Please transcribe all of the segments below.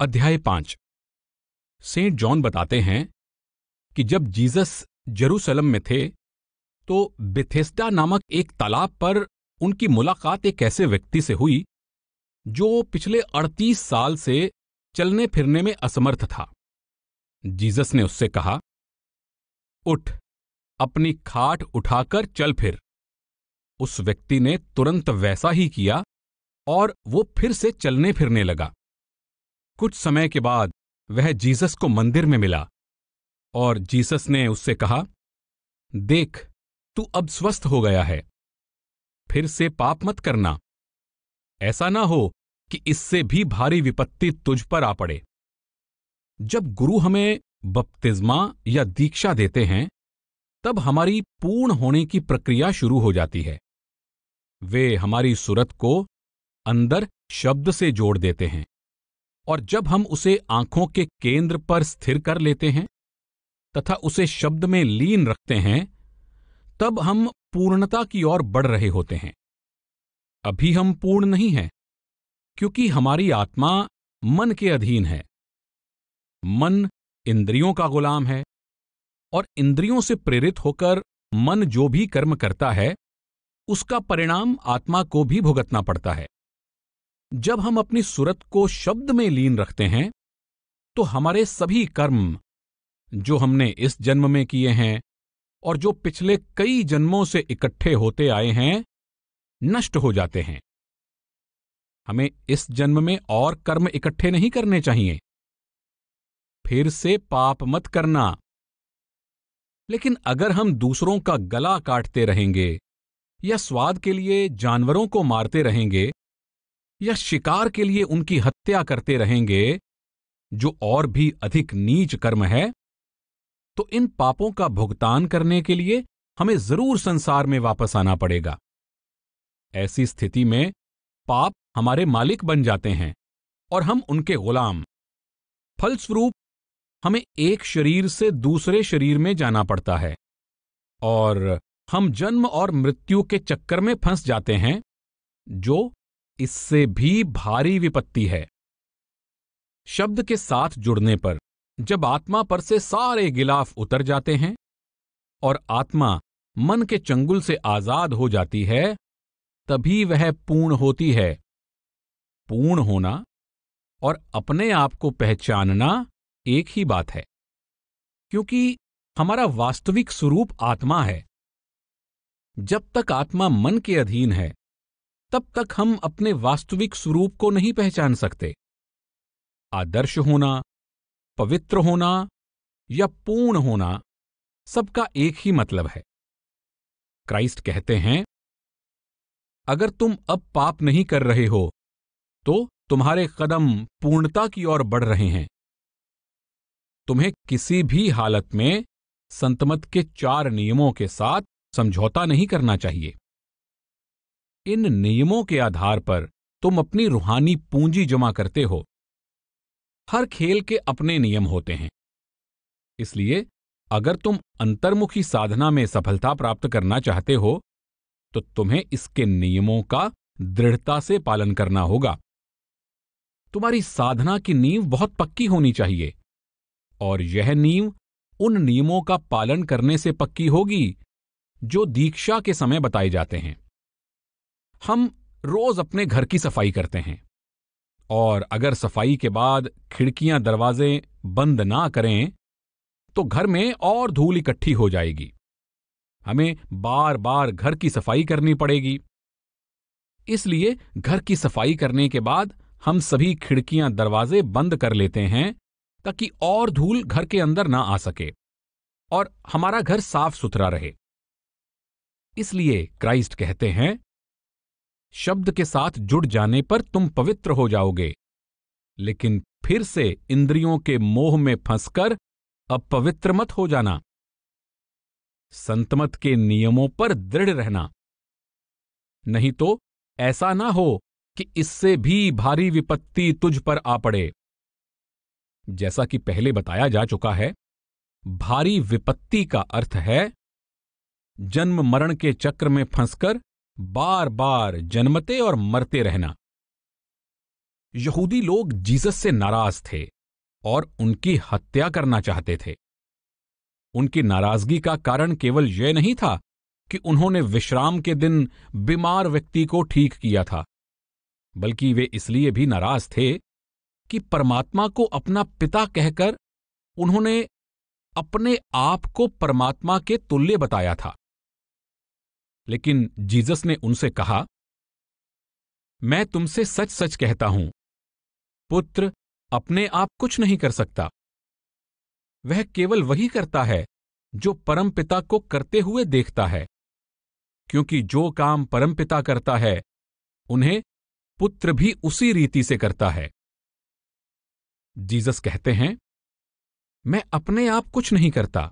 अध्याय पांच Saint John बताते हैं कि जब जीसस जेरूसलम में थे तो बिथेस्टा नामक एक तालाब पर उनकी मुलाकात एक ऐसे व्यक्ति से हुई जो पिछले 38 साल से चलने फिरने में असमर्थ था जीसस ने उससे कहा उठ अपनी खाट उठाकर चल फिर उस व्यक्ति ने तुरंत वैसा ही किया और वो फिर से चलने फिरने लगा कुछ समय के बाद वह जीसस को मंदिर में मिला और जीसस ने उससे कहा देख तू अब स्वस्थ हो गया है फिर से पाप मत करना ऐसा ना हो कि इससे भी भारी विपत्ति तुझ पर आ पड़े जब गुरु हमें बपतिस्मा या दीक्षा देते हैं तब हमारी पूर्ण होने की प्रक्रिया शुरू हो जाती है वे हमारी सूरत को अंदर शब्द से जोड़ देते हैं और जब हम उसे आंखों के केंद्र पर स्थिर कर लेते हैं तथा उसे शब्द में लीन रखते हैं तब हम पूर्णता की ओर बढ़ रहे होते हैं अभी हम पूर्ण नहीं हैं क्योंकि हमारी आत्मा मन के अधीन है मन इंद्रियों का गुलाम है और इंद्रियों से प्रेरित होकर मन जो भी कर्म करता है उसका परिणाम आत्मा को भी भुगतना पड़ता है जब हम अपनी सूरत को शब्द में लीन रखते हैं तो हमारे सभी कर्म जो हमने इस जन्म में किए हैं और जो पिछले कई जन्मों से इकट्ठे होते आए हैं नष्ट हो जाते हैं हमें इस जन्म में और कर्म इकट्ठे नहीं करने चाहिए फिर से पाप मत करना लेकिन अगर हम दूसरों का गला काटते रहेंगे या स्वाद के लिए जानवरों को मारते रहेंगे या शिकार के लिए उनकी हत्या करते रहेंगे जो और भी अधिक नीच कर्म है तो इन पापों का भुगतान करने के लिए हमें जरूर संसार में वापस आना पड़ेगा ऐसी स्थिति में पाप हमारे मालिक बन जाते हैं और हम उनके गुलाम फलस्वरूप हमें एक शरीर से दूसरे शरीर में जाना पड़ता है और हम जन्म और मृत्यु के चक्कर में फंस जाते हैं जो इससे भी भारी विपत्ति है शब्द के साथ जुड़ने पर जब आत्मा पर से सारे गिलाफ उतर जाते हैं और आत्मा मन के चंगुल से आजाद हो जाती है तभी वह पूर्ण होती है पूर्ण होना और अपने आप को पहचानना एक ही बात है क्योंकि हमारा वास्तविक स्वरूप आत्मा है जब तक आत्मा मन के अधीन है तब तक हम अपने वास्तविक स्वरूप को नहीं पहचान सकते आदर्श होना पवित्र होना या पूर्ण होना सबका एक ही मतलब है क्राइस्ट कहते हैं अगर तुम अब पाप नहीं कर रहे हो तो तुम्हारे कदम पूर्णता की ओर बढ़ रहे हैं तुम्हें किसी भी हालत में संतमत के चार नियमों के साथ समझौता नहीं करना चाहिए इन नियमों के आधार पर तुम अपनी रूहानी पूंजी जमा करते हो हर खेल के अपने नियम होते हैं इसलिए अगर तुम अंतर्मुखी साधना में सफलता प्राप्त करना चाहते हो तो तुम्हें इसके नियमों का दृढ़ता से पालन करना होगा तुम्हारी साधना की नींव बहुत पक्की होनी चाहिए और यह नींव उन नियमों का पालन करने से पक्की होगी जो दीक्षा के समय बताए जाते हैं हम रोज अपने घर की सफाई करते हैं और अगर सफाई के बाद खिड़कियां दरवाजे बंद ना करें तो घर में और धूल इकट्ठी हो जाएगी हमें बार बार घर की सफाई करनी पड़ेगी इसलिए घर की सफाई करने के बाद हम सभी खिड़कियां दरवाजे बंद कर लेते हैं ताकि और धूल घर के अंदर ना आ सके और हमारा घर साफ सुथरा रहे इसलिए क्राइस्ट कहते हैं शब्द के साथ जुड़ जाने पर तुम पवित्र हो जाओगे लेकिन फिर से इंद्रियों के मोह में फंसकर अपवित्र मत हो जाना संतमत के नियमों पर दृढ़ रहना नहीं तो ऐसा ना हो कि इससे भी भारी विपत्ति तुझ पर आ पड़े जैसा कि पहले बताया जा चुका है भारी विपत्ति का अर्थ है जन्म मरण के चक्र में फंसकर बार बार जन्मते और मरते रहना यहूदी लोग जीसस से नाराज थे और उनकी हत्या करना चाहते थे उनकी नाराजगी का कारण केवल यह नहीं था कि उन्होंने विश्राम के दिन बीमार व्यक्ति को ठीक किया था बल्कि वे इसलिए भी नाराज थे कि परमात्मा को अपना पिता कहकर उन्होंने अपने आप को परमात्मा के तुल्य बताया था लेकिन जीसस ने उनसे कहा मैं तुमसे सच सच कहता हूं पुत्र अपने आप कुछ नहीं कर सकता वह केवल वही करता है जो परमपिता को करते हुए देखता है क्योंकि जो काम परमपिता करता है उन्हें पुत्र भी उसी रीति से करता है जीसस कहते हैं मैं अपने आप कुछ नहीं करता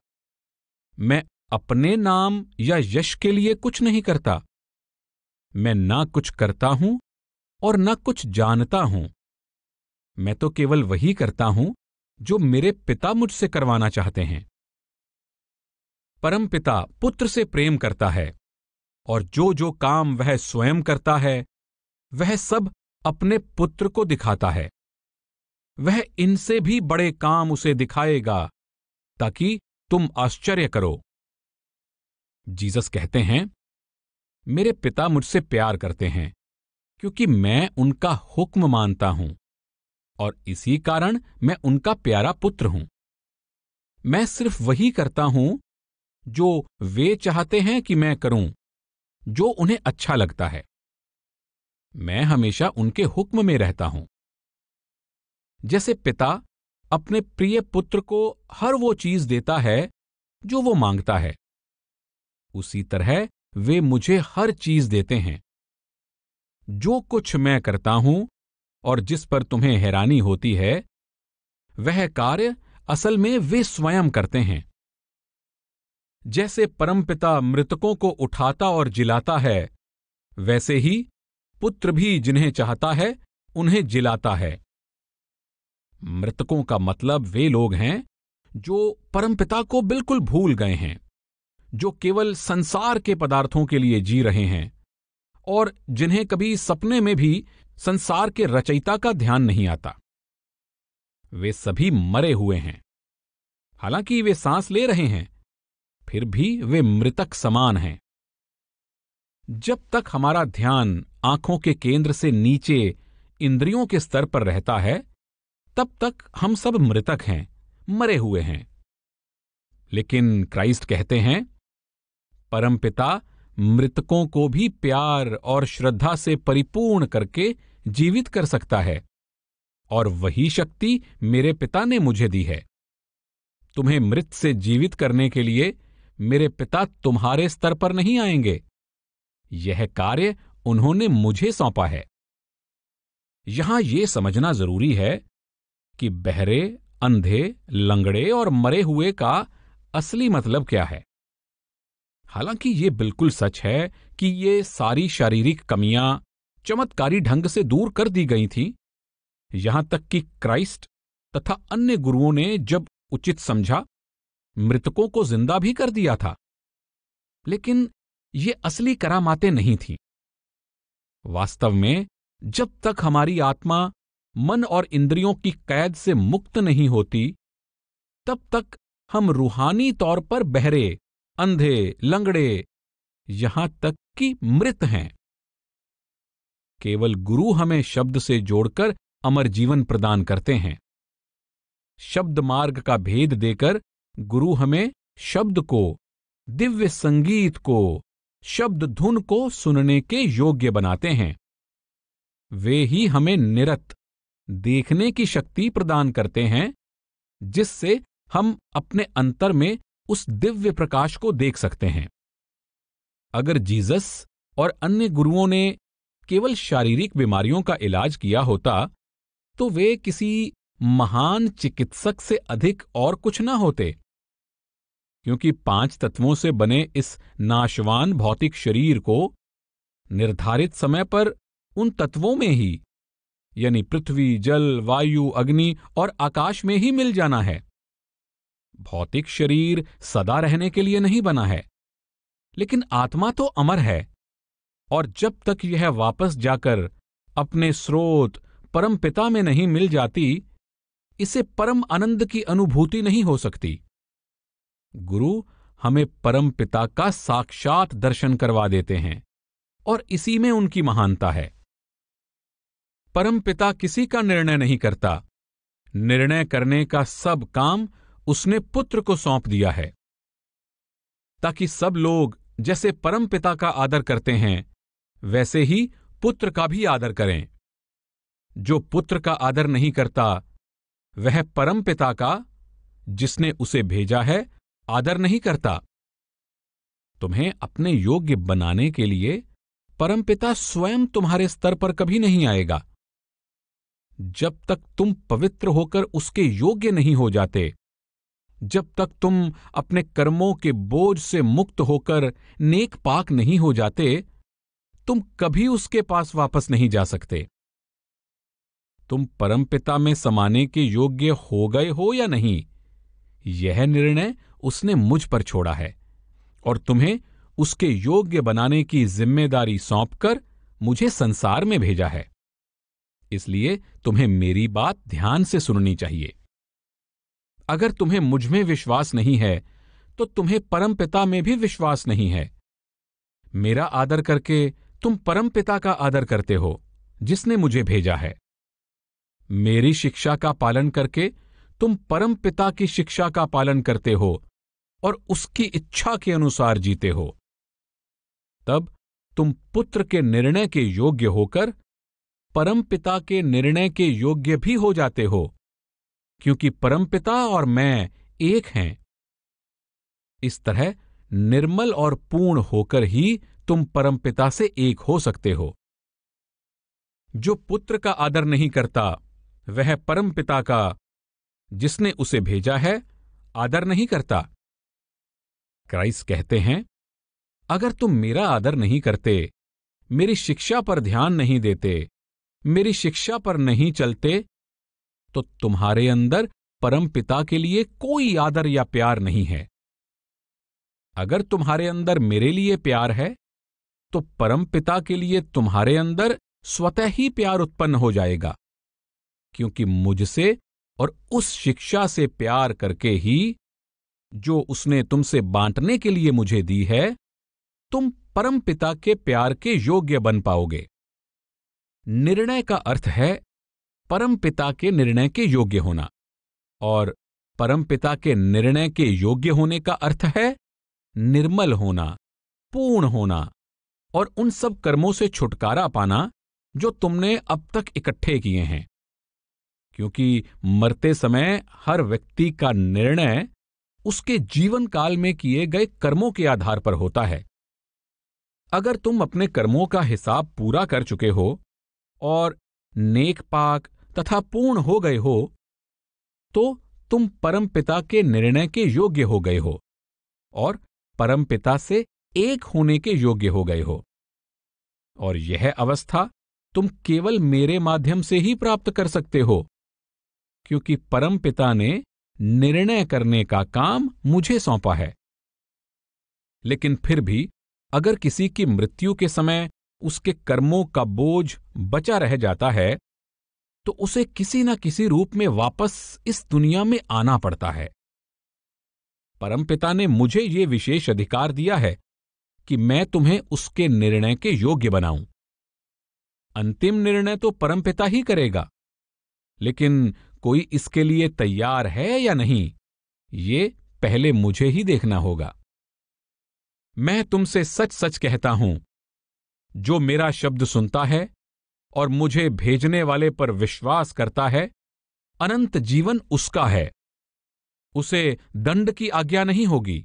मैं अपने नाम या यश के लिए कुछ नहीं करता मैं ना कुछ करता हूं और ना कुछ जानता हूं मैं तो केवल वही करता हूं जो मेरे पिता मुझसे करवाना चाहते हैं परम पिता पुत्र से प्रेम करता है और जो जो काम वह स्वयं करता है वह सब अपने पुत्र को दिखाता है वह इनसे भी बड़े काम उसे दिखाएगा ताकि तुम आश्चर्य करो जीसस कहते हैं मेरे पिता मुझसे प्यार करते हैं क्योंकि मैं उनका हुक्म मानता हूं और इसी कारण मैं उनका प्यारा पुत्र हूं मैं सिर्फ वही करता हूं जो वे चाहते हैं कि मैं करूं जो उन्हें अच्छा लगता है मैं हमेशा उनके हुक्म में रहता हूं जैसे पिता अपने प्रिय पुत्र को हर वो चीज देता है जो वो मांगता है उसी तरह वे मुझे हर चीज देते हैं जो कुछ मैं करता हूं और जिस पर तुम्हें हैरानी होती है वह कार्य असल में वे स्वयं करते हैं जैसे परमपिता मृतकों को उठाता और जिलाता है वैसे ही पुत्र भी जिन्हें चाहता है उन्हें जिलाता है मृतकों का मतलब वे लोग हैं जो परमपिता को बिल्कुल भूल गए हैं जो केवल संसार के पदार्थों के लिए जी रहे हैं और जिन्हें कभी सपने में भी संसार के रचयिता का ध्यान नहीं आता वे सभी मरे हुए हैं हालांकि वे सांस ले रहे हैं फिर भी वे मृतक समान हैं जब तक हमारा ध्यान आंखों के केंद्र से नीचे इंद्रियों के स्तर पर रहता है तब तक हम सब मृतक हैं मरे हुए हैं लेकिन क्राइस्ट कहते हैं परमपिता मृतकों को भी प्यार और श्रद्धा से परिपूर्ण करके जीवित कर सकता है और वही शक्ति मेरे पिता ने मुझे दी है तुम्हें मृत से जीवित करने के लिए मेरे पिता तुम्हारे स्तर पर नहीं आएंगे यह कार्य उन्होंने मुझे सौंपा है यहां यह समझना जरूरी है कि बहरे अंधे लंगड़े और मरे हुए का असली मतलब क्या है हालांकि ये बिल्कुल सच है कि ये सारी शारीरिक कमियां चमत्कारी ढंग से दूर कर दी गई थीं यहां तक कि क्राइस्ट तथा अन्य गुरुओं ने जब उचित समझा मृतकों को जिंदा भी कर दिया था लेकिन ये असली करामाते नहीं थीं वास्तव में जब तक हमारी आत्मा मन और इंद्रियों की कैद से मुक्त नहीं होती तब तक हम रूहानी तौर पर बहरे अंधे लंगड़े यहां तक कि मृत हैं केवल गुरु हमें शब्द से जोड़कर अमर जीवन प्रदान करते हैं शब्द मार्ग का भेद देकर गुरु हमें शब्द को दिव्य संगीत को शब्द धुन को सुनने के योग्य बनाते हैं वे ही हमें निरत देखने की शक्ति प्रदान करते हैं जिससे हम अपने अंतर में उस दिव्य प्रकाश को देख सकते हैं अगर जीसस और अन्य गुरुओं ने केवल शारीरिक बीमारियों का इलाज किया होता तो वे किसी महान चिकित्सक से अधिक और कुछ ना होते क्योंकि पांच तत्वों से बने इस नाशवान भौतिक शरीर को निर्धारित समय पर उन तत्वों में ही यानी पृथ्वी जल वायु अग्नि और आकाश में ही मिल जाना है भौतिक शरीर सदा रहने के लिए नहीं बना है लेकिन आत्मा तो अमर है और जब तक यह वापस जाकर अपने स्रोत परम पिता में नहीं मिल जाती इसे परम आनंद की अनुभूति नहीं हो सकती गुरु हमें परम पिता का साक्षात दर्शन करवा देते हैं और इसी में उनकी महानता है परम पिता किसी का निर्णय नहीं करता निर्णय करने का सब काम उसने पुत्र को सौंप दिया है ताकि सब लोग जैसे परमपिता का आदर करते हैं वैसे ही पुत्र का भी आदर करें जो पुत्र का आदर नहीं करता वह परम पिता का जिसने उसे भेजा है आदर नहीं करता तुम्हें अपने योग्य बनाने के लिए परमपिता स्वयं तुम्हारे स्तर पर कभी नहीं आएगा जब तक तुम पवित्र होकर उसके योग्य नहीं हो जाते जब तक तुम अपने कर्मों के बोझ से मुक्त होकर नेक पाक नहीं हो जाते तुम कभी उसके पास वापस नहीं जा सकते तुम परमपिता में समाने के योग्य हो गए हो या नहीं यह निर्णय उसने मुझ पर छोड़ा है और तुम्हें उसके योग्य बनाने की जिम्मेदारी सौंपकर मुझे संसार में भेजा है इसलिए तुम्हें मेरी बात ध्यान से सुननी चाहिए अगर तुम्हें मुझमें विश्वास नहीं है तो तुम्हें परमपिता में भी विश्वास नहीं है मेरा आदर करके तुम परमपिता का आदर करते हो जिसने मुझे भेजा है मेरी शिक्षा का पालन करके तुम परमपिता की शिक्षा का पालन करते हो और उसकी इच्छा के अनुसार जीते हो तब तुम पुत्र के निर्णय के योग्य होकर परमपिता के निर्णय के योग्य भी हो जाते हो क्योंकि परमपिता और मैं एक हैं इस तरह निर्मल और पूर्ण होकर ही तुम परमपिता से एक हो सकते हो जो पुत्र का आदर नहीं करता वह परमपिता का जिसने उसे भेजा है आदर नहीं करता क्राइस्ट कहते हैं अगर तुम मेरा आदर नहीं करते मेरी शिक्षा पर ध्यान नहीं देते मेरी शिक्षा पर नहीं चलते तो तुम्हारे अंदर परम पिता के लिए कोई आदर या प्यार नहीं है अगर तुम्हारे अंदर मेरे लिए प्यार है तो परम पिता के लिए तुम्हारे अंदर स्वतः ही प्यार उत्पन्न हो जाएगा क्योंकि मुझसे और उस शिक्षा से प्यार करके ही जो उसने तुमसे बांटने के लिए मुझे दी है तुम परम पिता के प्यार के योग्य बन पाओगे निर्णय का अर्थ है परम पिता के निर्णय के योग्य होना और परम पिता के निर्णय के योग्य होने का अर्थ है निर्मल होना पूर्ण होना और उन सब कर्मों से छुटकारा पाना जो तुमने अब तक इकट्ठे किए हैं क्योंकि मरते समय हर व्यक्ति का निर्णय उसके जीवन काल में किए गए कर्मों के आधार पर होता है अगर तुम अपने कर्मों का हिसाब पूरा कर चुके हो और नेक पाक तथा पूर्ण हो गए हो तो तुम परमपिता के निर्णय के योग्य हो गए हो और परमपिता से एक होने के योग्य हो गए हो और यह अवस्था तुम केवल मेरे माध्यम से ही प्राप्त कर सकते हो क्योंकि परमपिता ने निर्णय करने का काम मुझे सौंपा है लेकिन फिर भी अगर किसी की मृत्यु के समय उसके कर्मों का बोझ बचा रह जाता है तो उसे किसी न किसी रूप में वापस इस दुनिया में आना पड़ता है परमपिता ने मुझे ये विशेष अधिकार दिया है कि मैं तुम्हें उसके निर्णय के योग्य बनाऊं अंतिम निर्णय तो परमपिता ही करेगा लेकिन कोई इसके लिए तैयार है या नहीं ये पहले मुझे ही देखना होगा मैं तुमसे सच सच कहता हूं जो मेरा शब्द सुनता है और मुझे भेजने वाले पर विश्वास करता है अनंत जीवन उसका है उसे दंड की आज्ञा नहीं होगी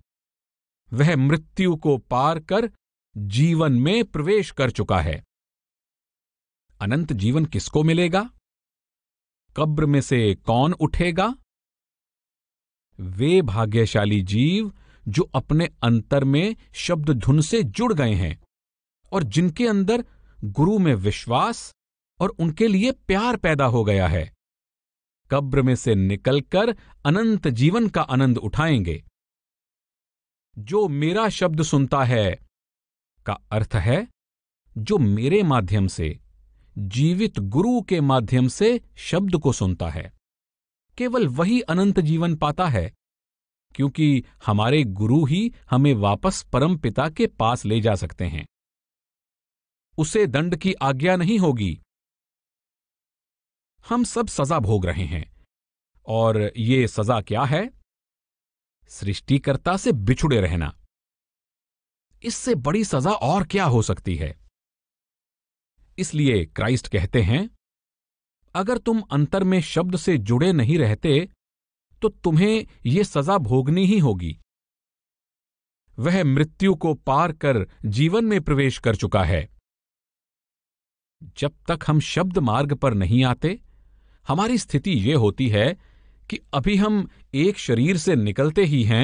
वह मृत्यु को पार कर जीवन में प्रवेश कर चुका है अनंत जीवन किसको मिलेगा कब्र में से कौन उठेगा वे भाग्यशाली जीव जो अपने अंतर में शब्द धुन से जुड़ गए हैं और जिनके अंदर गुरु में विश्वास और उनके लिए प्यार पैदा हो गया है कब्र में से निकलकर अनंत जीवन का आनंद उठाएंगे जो मेरा शब्द सुनता है का अर्थ है जो मेरे माध्यम से जीवित गुरु के माध्यम से शब्द को सुनता है केवल वही अनंत जीवन पाता है क्योंकि हमारे गुरु ही हमें वापस परम पिता के पास ले जा सकते हैं उसे दंड की आज्ञा नहीं होगी हम सब सजा भोग रहे हैं और ये सजा क्या है सृष्टिकर्ता से बिछुड़े रहना इससे बड़ी सजा और क्या हो सकती है इसलिए क्राइस्ट कहते हैं अगर तुम अंतर में शब्द से जुड़े नहीं रहते तो तुम्हें यह सजा भोगनी ही होगी वह मृत्यु को पार कर जीवन में प्रवेश कर चुका है जब तक हम शब्द मार्ग पर नहीं आते हमारी स्थिति ये होती है कि अभी हम एक शरीर से निकलते ही हैं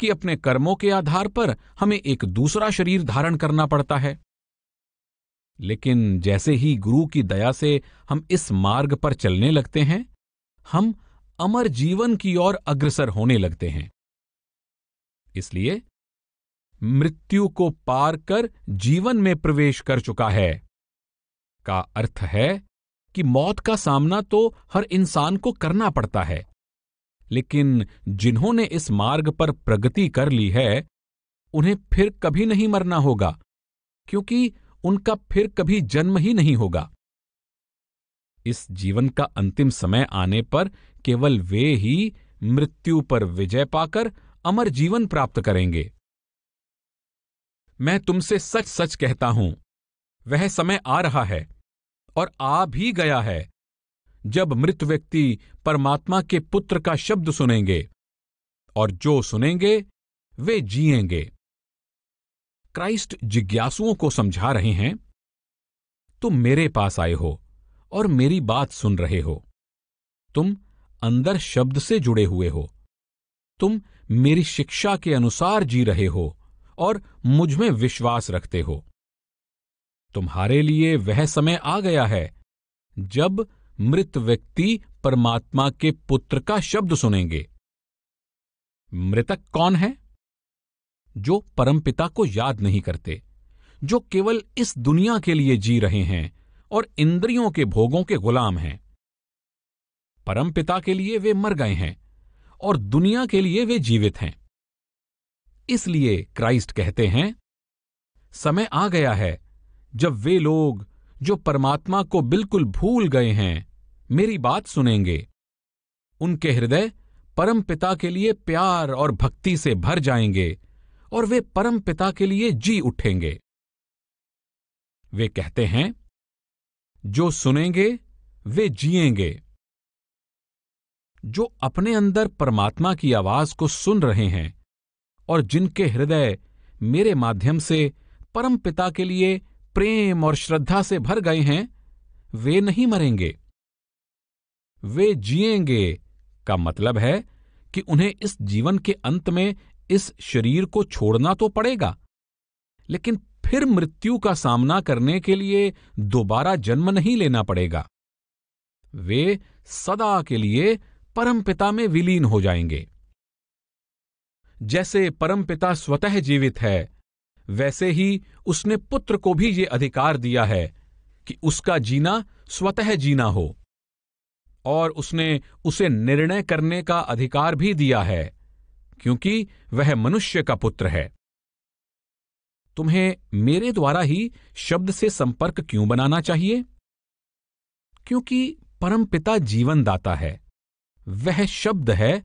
कि अपने कर्मों के आधार पर हमें एक दूसरा शरीर धारण करना पड़ता है लेकिन जैसे ही गुरु की दया से हम इस मार्ग पर चलने लगते हैं हम अमर जीवन की ओर अग्रसर होने लगते हैं इसलिए मृत्यु को पार कर जीवन में प्रवेश कर चुका है का अर्थ है कि मौत का सामना तो हर इंसान को करना पड़ता है लेकिन जिन्होंने इस मार्ग पर प्रगति कर ली है उन्हें फिर कभी नहीं मरना होगा क्योंकि उनका फिर कभी जन्म ही नहीं होगा इस जीवन का अंतिम समय आने पर केवल वे ही मृत्यु पर विजय पाकर अमर जीवन प्राप्त करेंगे मैं तुमसे सच सच कहता हूं वह समय आ रहा है और आ भी गया है जब मृत व्यक्ति परमात्मा के पुत्र का शब्द सुनेंगे और जो सुनेंगे वे जिएंगे क्राइस्ट जिज्ञासुओं को समझा रहे हैं तुम मेरे पास आए हो और मेरी बात सुन रहे हो तुम अंदर शब्द से जुड़े हुए हो तुम मेरी शिक्षा के अनुसार जी रहे हो और मुझमें विश्वास रखते हो तुम्हारे लिए वह समय आ गया है जब मृत व्यक्ति परमात्मा के पुत्र का शब्द सुनेंगे मृतक कौन है जो परमपिता को याद नहीं करते जो केवल इस दुनिया के लिए जी रहे हैं और इंद्रियों के भोगों के गुलाम हैं परमपिता के लिए वे मर गए हैं और दुनिया के लिए वे जीवित हैं इसलिए क्राइस्ट कहते हैं समय आ गया है जब वे लोग जो परमात्मा को बिल्कुल भूल गए हैं मेरी बात सुनेंगे उनके हृदय परम पिता के लिए प्यार और भक्ति से भर जाएंगे और वे परम पिता के लिए जी उठेंगे वे कहते हैं जो सुनेंगे वे जिएंगे जो अपने अंदर परमात्मा की आवाज को सुन रहे हैं और जिनके हृदय मेरे माध्यम से परम पिता के लिए प्रेम और श्रद्धा से भर गए हैं वे नहीं मरेंगे वे जिएंगे का मतलब है कि उन्हें इस जीवन के अंत में इस शरीर को छोड़ना तो पड़ेगा लेकिन फिर मृत्यु का सामना करने के लिए दोबारा जन्म नहीं लेना पड़ेगा वे सदा के लिए परमपिता में विलीन हो जाएंगे जैसे परमपिता स्वतः जीवित है वैसे ही उसने पुत्र को भी ये अधिकार दिया है कि उसका जीना स्वतः जीना हो और उसने उसे निर्णय करने का अधिकार भी दिया है क्योंकि वह मनुष्य का पुत्र है तुम्हें मेरे द्वारा ही शब्द से संपर्क क्यों बनाना चाहिए क्योंकि परमपिता जीवनदाता है वह शब्द है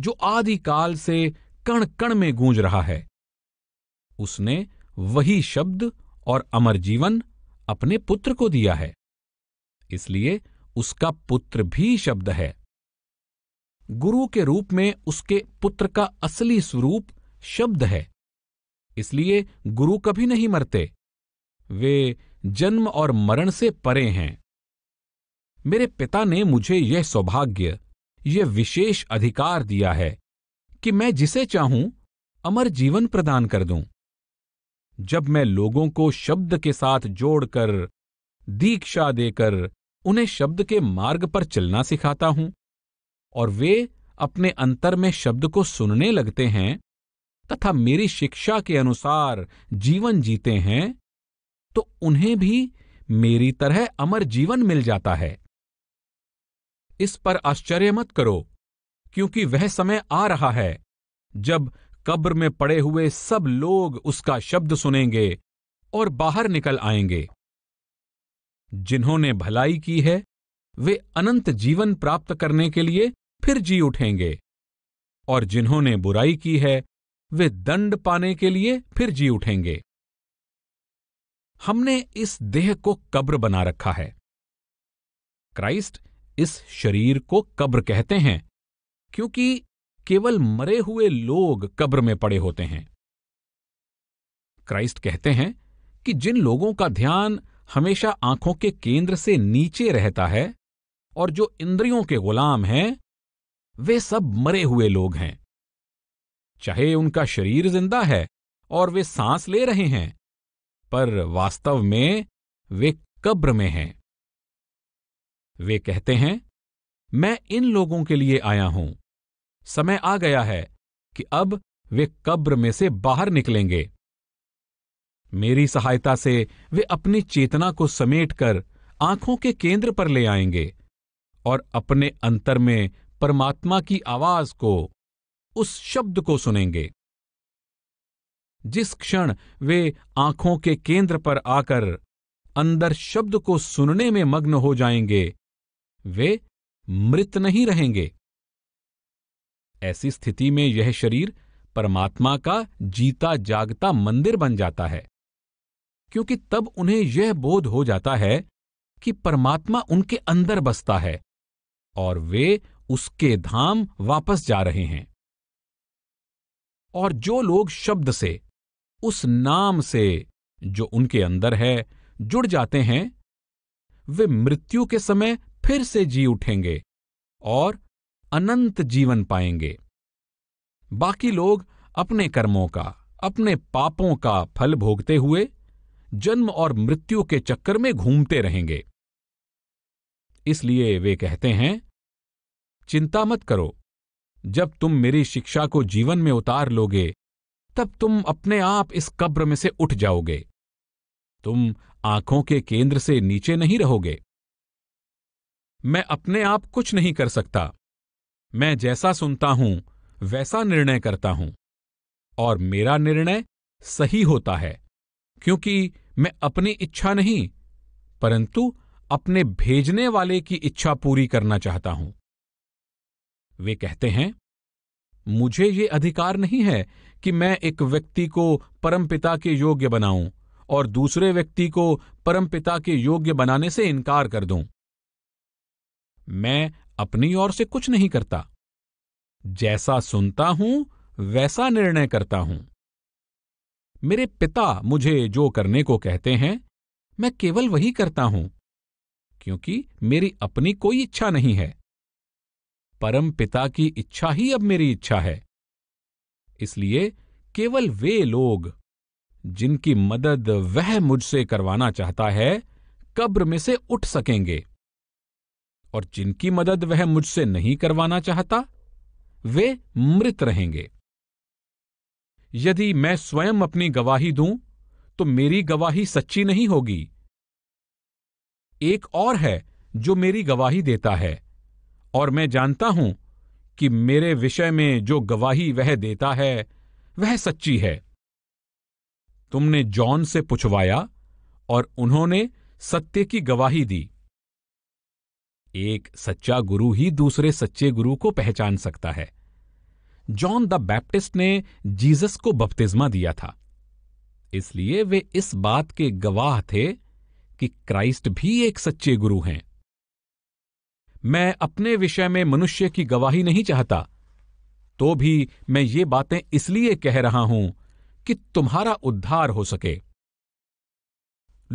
जो आदिकाल से कण कण में गूंज रहा है उसने वही शब्द और अमर जीवन अपने पुत्र को दिया है इसलिए उसका पुत्र भी शब्द है गुरु के रूप में उसके पुत्र का असली स्वरूप शब्द है इसलिए गुरु कभी नहीं मरते वे जन्म और मरण से परे हैं मेरे पिता ने मुझे यह सौभाग्य यह विशेष अधिकार दिया है कि मैं जिसे चाहूं अमर जीवन प्रदान कर दूं जब मैं लोगों को शब्द के साथ जोड़कर दीक्षा देकर उन्हें शब्द के मार्ग पर चलना सिखाता हूं और वे अपने अंतर में शब्द को सुनने लगते हैं तथा मेरी शिक्षा के अनुसार जीवन जीते हैं तो उन्हें भी मेरी तरह अमर जीवन मिल जाता है इस पर आश्चर्य मत करो क्योंकि वह समय आ रहा है जब कब्र में पड़े हुए सब लोग उसका शब्द सुनेंगे और बाहर निकल आएंगे जिन्होंने भलाई की है वे अनंत जीवन प्राप्त करने के लिए फिर जी उठेंगे और जिन्होंने बुराई की है वे दंड पाने के लिए फिर जी उठेंगे हमने इस देह को कब्र बना रखा है क्राइस्ट इस शरीर को कब्र कहते हैं क्योंकि केवल मरे हुए लोग कब्र में पड़े होते हैं क्राइस्ट कहते हैं कि जिन लोगों का ध्यान हमेशा आंखों के केंद्र से नीचे रहता है और जो इंद्रियों के गुलाम हैं वे सब मरे हुए लोग हैं चाहे उनका शरीर जिंदा है और वे सांस ले रहे हैं पर वास्तव में वे कब्र में हैं वे कहते हैं मैं इन लोगों के लिए आया हूं समय आ गया है कि अब वे कब्र में से बाहर निकलेंगे मेरी सहायता से वे अपनी चेतना को समेटकर आंखों के केंद्र पर ले आएंगे और अपने अंतर में परमात्मा की आवाज को उस शब्द को सुनेंगे जिस क्षण वे आंखों के केंद्र पर आकर अंदर शब्द को सुनने में मग्न हो जाएंगे वे मृत नहीं रहेंगे ऐसी स्थिति में यह शरीर परमात्मा का जीता जागता मंदिर बन जाता है क्योंकि तब उन्हें यह बोध हो जाता है कि परमात्मा उनके अंदर बसता है और वे उसके धाम वापस जा रहे हैं और जो लोग शब्द से उस नाम से जो उनके अंदर है जुड़ जाते हैं वे मृत्यु के समय फिर से जी उठेंगे और अनंत जीवन पाएंगे बाकी लोग अपने कर्मों का अपने पापों का फल भोगते हुए जन्म और मृत्यु के चक्कर में घूमते रहेंगे इसलिए वे कहते हैं चिंता मत करो जब तुम मेरी शिक्षा को जीवन में उतार लोगे तब तुम अपने आप इस कब्र में से उठ जाओगे तुम आंखों के केंद्र से नीचे नहीं रहोगे मैं अपने आप कुछ नहीं कर सकता मैं जैसा सुनता हूं वैसा निर्णय करता हूं और मेरा निर्णय सही होता है क्योंकि मैं अपनी इच्छा नहीं परंतु अपने भेजने वाले की इच्छा पूरी करना चाहता हूं वे कहते हैं मुझे ये अधिकार नहीं है कि मैं एक व्यक्ति को परमपिता के योग्य बनाऊं और दूसरे व्यक्ति को परमपिता के योग्य बनाने से इनकार कर दूं मैं अपनी ओर से कुछ नहीं करता जैसा सुनता हूं वैसा निर्णय करता हूं मेरे पिता मुझे जो करने को कहते हैं मैं केवल वही करता हूं क्योंकि मेरी अपनी कोई इच्छा नहीं है परम पिता की इच्छा ही अब मेरी इच्छा है इसलिए केवल वे लोग जिनकी मदद वह मुझसे करवाना चाहता है कब्र में से उठ सकेंगे और जिनकी मदद वह मुझसे नहीं करवाना चाहता वे मृत रहेंगे यदि मैं स्वयं अपनी गवाही दूं तो मेरी गवाही सच्ची नहीं होगी एक और है जो मेरी गवाही देता है और मैं जानता हूं कि मेरे विषय में जो गवाही वह देता है वह सच्ची है तुमने जॉन से पुछवाया और उन्होंने सत्य की गवाही दी एक सच्चा गुरु ही दूसरे सच्चे गुरु को पहचान सकता है जॉन द बैप्टिस्ट ने जीसस को बपतिस्मा दिया था इसलिए वे इस बात के गवाह थे कि क्राइस्ट भी एक सच्चे गुरु हैं मैं अपने विषय में मनुष्य की गवाही नहीं चाहता तो भी मैं ये बातें इसलिए कह रहा हूं कि तुम्हारा उद्धार हो सके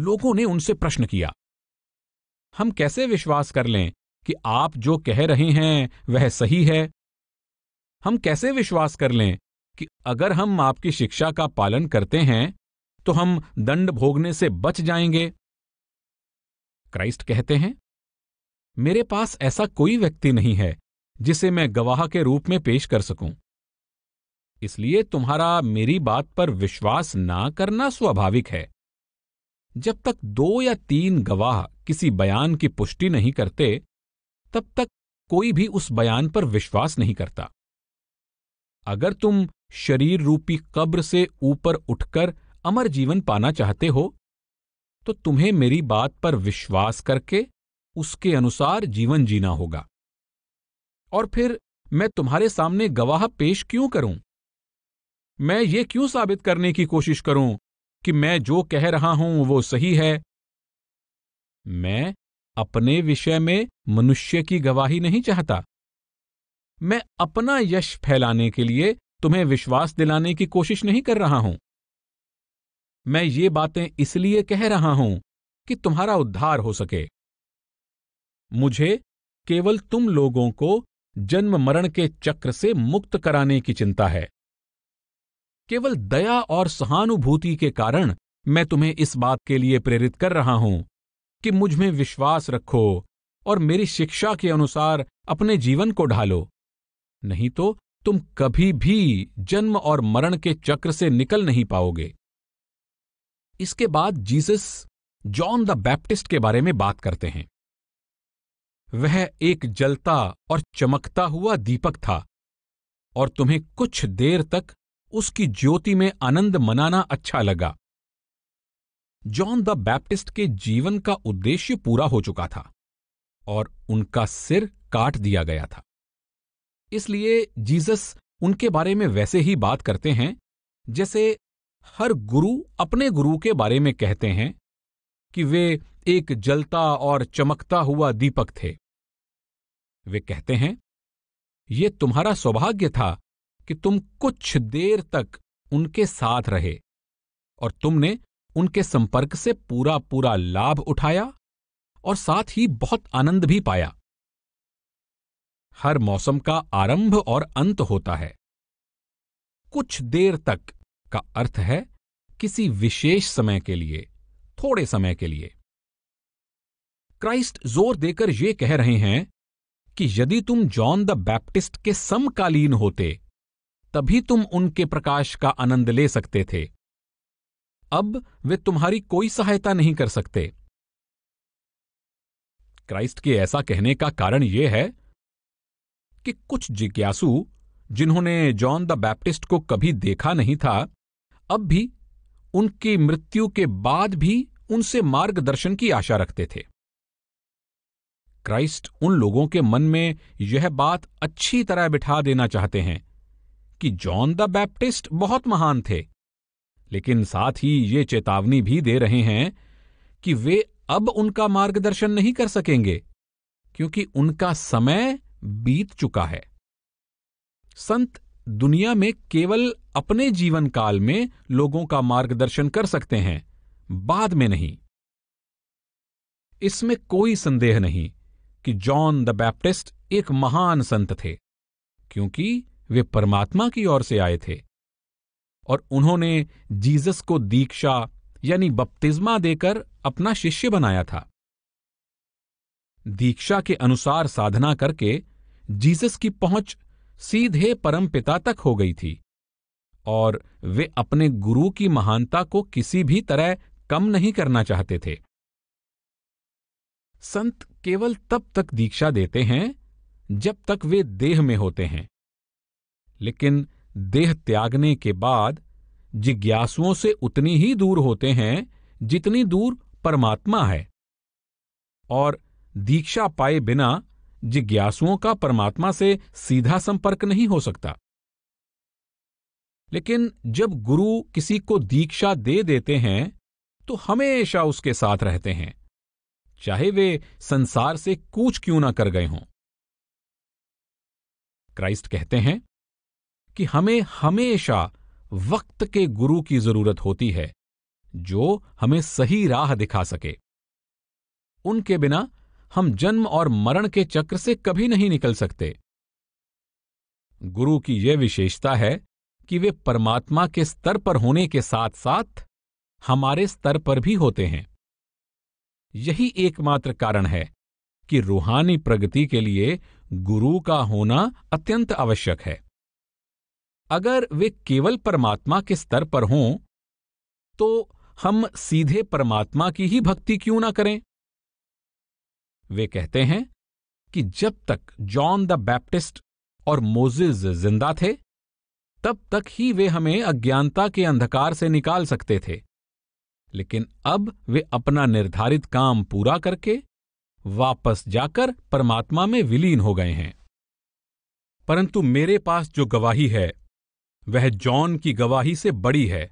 लोगों ने उनसे प्रश्न किया हम कैसे विश्वास कर लें कि आप जो कह रहे हैं वह सही है हम कैसे विश्वास कर लें कि अगर हम आपकी शिक्षा का पालन करते हैं तो हम दंड भोगने से बच जाएंगे क्राइस्ट कहते हैं मेरे पास ऐसा कोई व्यक्ति नहीं है जिसे मैं गवाह के रूप में पेश कर सकूं इसलिए तुम्हारा मेरी बात पर विश्वास ना करना स्वाभाविक है जब तक दो या तीन गवाह किसी बयान की पुष्टि नहीं करते तब तक कोई भी उस बयान पर विश्वास नहीं करता अगर तुम शरीर रूपी कब्र से ऊपर उठकर अमर जीवन पाना चाहते हो तो तुम्हें मेरी बात पर विश्वास करके उसके अनुसार जीवन जीना होगा और फिर मैं तुम्हारे सामने गवाह पेश क्यों करूं मैं ये क्यों साबित करने की कोशिश करूं कि मैं जो कह रहा हूं वो सही है मैं अपने विषय में मनुष्य की गवाही नहीं चाहता मैं अपना यश फैलाने के लिए तुम्हें विश्वास दिलाने की कोशिश नहीं कर रहा हूं मैं ये बातें इसलिए कह रहा हूं कि तुम्हारा उद्धार हो सके मुझे केवल तुम लोगों को जन्म मरण के चक्र से मुक्त कराने की चिंता है केवल दया और सहानुभूति के कारण मैं तुम्हें इस बात के लिए प्रेरित कर रहा हूं कि मुझ में विश्वास रखो और मेरी शिक्षा के अनुसार अपने जीवन को ढालो नहीं तो तुम कभी भी जन्म और मरण के चक्र से निकल नहीं पाओगे इसके बाद जीसस जॉन द बैप्टिस्ट के बारे में बात करते हैं वह एक जलता और चमकता हुआ दीपक था और तुम्हें कुछ देर तक उसकी ज्योति में आनंद मनाना अच्छा लगा जॉन द बैप्टिस्ट के जीवन का उद्देश्य पूरा हो चुका था और उनका सिर काट दिया गया था इसलिए जीसस उनके बारे में वैसे ही बात करते हैं जैसे हर गुरु अपने गुरु के बारे में कहते हैं कि वे एक जलता और चमकता हुआ दीपक थे वे कहते हैं यह तुम्हारा सौभाग्य था कि तुम कुछ देर तक उनके साथ रहे और तुमने उनके संपर्क से पूरा पूरा लाभ उठाया और साथ ही बहुत आनंद भी पाया हर मौसम का आरंभ और अंत होता है कुछ देर तक का अर्थ है किसी विशेष समय के लिए थोड़े समय के लिए क्राइस्ट जोर देकर यह कह रहे हैं कि यदि तुम जॉन द बैप्टिस्ट के समकालीन होते तभी तुम उनके प्रकाश का आनंद ले सकते थे अब वे तुम्हारी कोई सहायता नहीं कर सकते क्राइस्ट के ऐसा कहने का कारण यह है कि कुछ जिज्ञासु जिन्होंने जॉन द बैप्टिस्ट को कभी देखा नहीं था अब भी उनकी मृत्यु के बाद भी उनसे मार्गदर्शन की आशा रखते थे क्राइस्ट उन लोगों के मन में यह बात अच्छी तरह बिठा देना चाहते हैं कि जॉन द बैप्टिस्ट बहुत महान थे लेकिन साथ ही ये चेतावनी भी दे रहे हैं कि वे अब उनका मार्गदर्शन नहीं कर सकेंगे क्योंकि उनका समय बीत चुका है संत दुनिया में केवल अपने जीवन काल में लोगों का मार्गदर्शन कर सकते हैं बाद में नहीं इसमें कोई संदेह नहीं कि जॉन द बैप्टिस्ट एक महान संत थे क्योंकि वे परमात्मा की ओर से आए थे और उन्होंने जीसस को दीक्षा यानी बपतिस्मा देकर अपना शिष्य बनाया था दीक्षा के अनुसार साधना करके जीसस की पहुंच सीधे परम पिता तक हो गई थी और वे अपने गुरु की महानता को किसी भी तरह कम नहीं करना चाहते थे संत केवल तब तक दीक्षा देते हैं जब तक वे देह में होते हैं लेकिन देह त्यागने के बाद जिज्ञासुओं से उतनी ही दूर होते हैं जितनी दूर परमात्मा है और दीक्षा पाए बिना जिज्ञासुओं का परमात्मा से सीधा संपर्क नहीं हो सकता लेकिन जब गुरु किसी को दीक्षा दे देते हैं तो हमेशा उसके साथ रहते हैं चाहे वे संसार से कूच क्यों ना कर गए हों क्राइस्ट कहते हैं कि हमें हमेशा वक्त के गुरु की जरूरत होती है जो हमें सही राह दिखा सके उनके बिना हम जन्म और मरण के चक्र से कभी नहीं निकल सकते गुरु की यह विशेषता है कि वे परमात्मा के स्तर पर होने के साथ साथ हमारे स्तर पर भी होते हैं यही एकमात्र कारण है कि रूहानी प्रगति के लिए गुरु का होना अत्यंत आवश्यक है अगर वे केवल परमात्मा के स्तर पर हों तो हम सीधे परमात्मा की ही भक्ति क्यों ना करें वे कहते हैं कि जब तक जॉन द बैप्टिस्ट और मोजेज जिंदा थे तब तक ही वे हमें अज्ञानता के अंधकार से निकाल सकते थे लेकिन अब वे अपना निर्धारित काम पूरा करके वापस जाकर परमात्मा में विलीन हो गए हैं परंतु मेरे पास जो गवाही है वह जॉन की गवाही से बड़ी है